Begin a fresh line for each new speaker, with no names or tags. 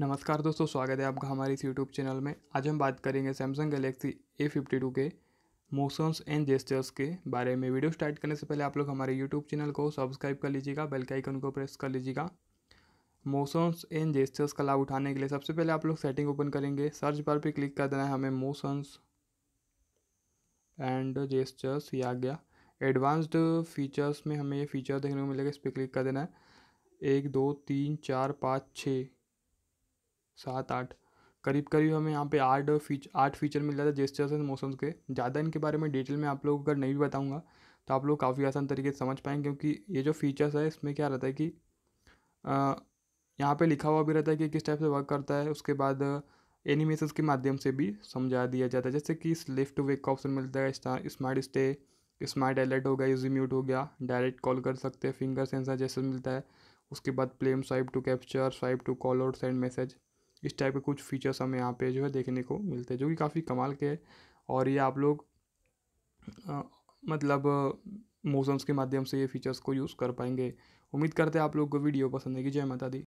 नमस्कार दोस्तों स्वागत है आपका हमारे इस यूट्यूब चैनल में आज हम बात करेंगे Samsung Galaxy A fifty two के मोशंस एंड जेस्टर्स के बारे में वीडियो स्टार्ट करने से पहले आप लोग हमारे यूट्यूब चैनल को सब्सक्राइब कर लीजिएगा बेल के आइकन को प्रेस कर लीजिएगा मोशंस एंड जेस्टर्स का लाभ उठाने के लिए सबसे पहले आप लोग सेटिंग ओपन करेंगे सर्च बार पर क्लिक कर देना है हमें मोशंस एंड जेस्टर्स ये आ गया एडवांस्ड फीचर्स में हमें ये फीचर देखने को मिलेगा इस पर क्लिक कर देना है एक दो तीन चार पाँच छः सात आठ करीब करीब हमें यहाँ पे आठ फीच आठ फीचर मिल जाता है जेस्टर्स एंड मोशन के ज़्यादा इनके बारे में डिटेल में आप लोगों अगर नहीं भी बताऊँगा तो आप लोग काफ़ी आसान तरीके से समझ पाएंगे क्योंकि ये जो फीचर्स है इसमें क्या रहता है कि यहाँ पे लिखा हुआ भी रहता है कि किस टाइप से वर्क करता है उसके बाद एनिमेशन के माध्यम से भी समझा दिया जाता है जैसे कि लेफ्ट वेक का ऑप्शन मिलता है स्मार्ट स्टे स्मार्ट अलर्ट हो गया इजी म्यूट हो गया डायरेक्ट कॉल कर सकते हैं फिंगर सेंसर जैसे मिलता है उसके बाद palm swipe to capture swipe to call और सेंड मैसेज इस टाइप के कुछ फीचर्स हमें यहाँ पे जो है देखने को मिलते हैं जो कि काफ़ी कमाल के हैं और ये आप लोग आ, मतलब मौसम्स के माध्यम से ये फीचर्स को यूज़ कर पाएंगे उम्मीद करते हैं आप लोग को वीडियो पसंद है कि जय माता दी